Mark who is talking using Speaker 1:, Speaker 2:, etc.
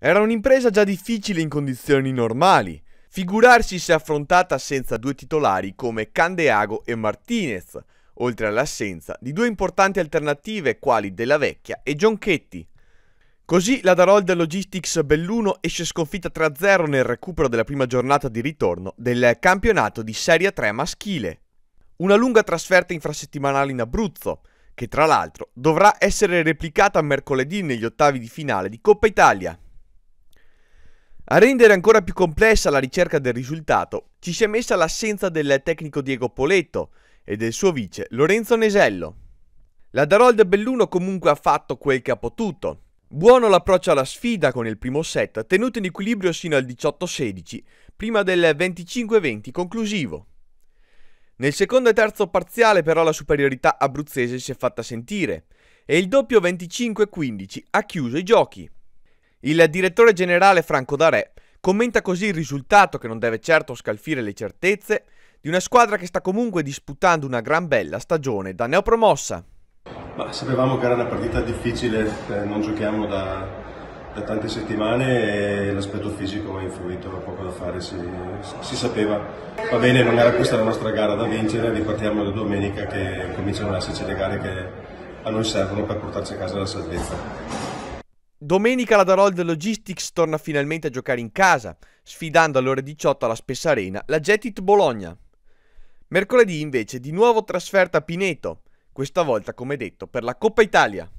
Speaker 1: Era un'impresa già difficile in condizioni normali, figurarsi se affrontata senza due titolari come Candeago e Martinez, oltre all'assenza di due importanti alternative quali Della Vecchia e Gionchetti. Così la Darolda Logistics Belluno esce sconfitta 3-0 nel recupero della prima giornata di ritorno del campionato di Serie 3 maschile. Una lunga trasferta infrasettimanale in Abruzzo, che tra l'altro dovrà essere replicata mercoledì negli ottavi di finale di Coppa Italia. A rendere ancora più complessa la ricerca del risultato ci si è messa l'assenza del tecnico Diego Poletto e del suo vice Lorenzo Nesello. La Darold Belluno comunque ha fatto quel che ha potuto. Buono l'approccio alla sfida con il primo set tenuto in equilibrio sino al 18-16 prima del 25-20 conclusivo. Nel secondo e terzo parziale però la superiorità abruzzese si è fatta sentire e il doppio 25-15 ha chiuso i giochi. Il direttore generale Franco Darè commenta così il risultato che non deve certo scalfire le certezze di una squadra che sta comunque disputando una gran bella stagione da neopromossa.
Speaker 2: Ma sapevamo che era una partita difficile, eh, non giochiamo da, da, tante settimane e l'aspetto fisico ha influito, poco da fare, si, si, sapeva. Va bene, non era questa la nostra gara da vincere, ripartiamo da domenica che cominciano ad esserci le gare che a noi servono per portarci a casa la salvezza.
Speaker 1: Domenica la Darold Logistics torna finalmente a giocare in casa, sfidando alle ore 18 alla Spessa Arena la Getit Bologna. Mercoledì invece di nuovo trasferta a Pineto, questa volta come detto per la Coppa Italia.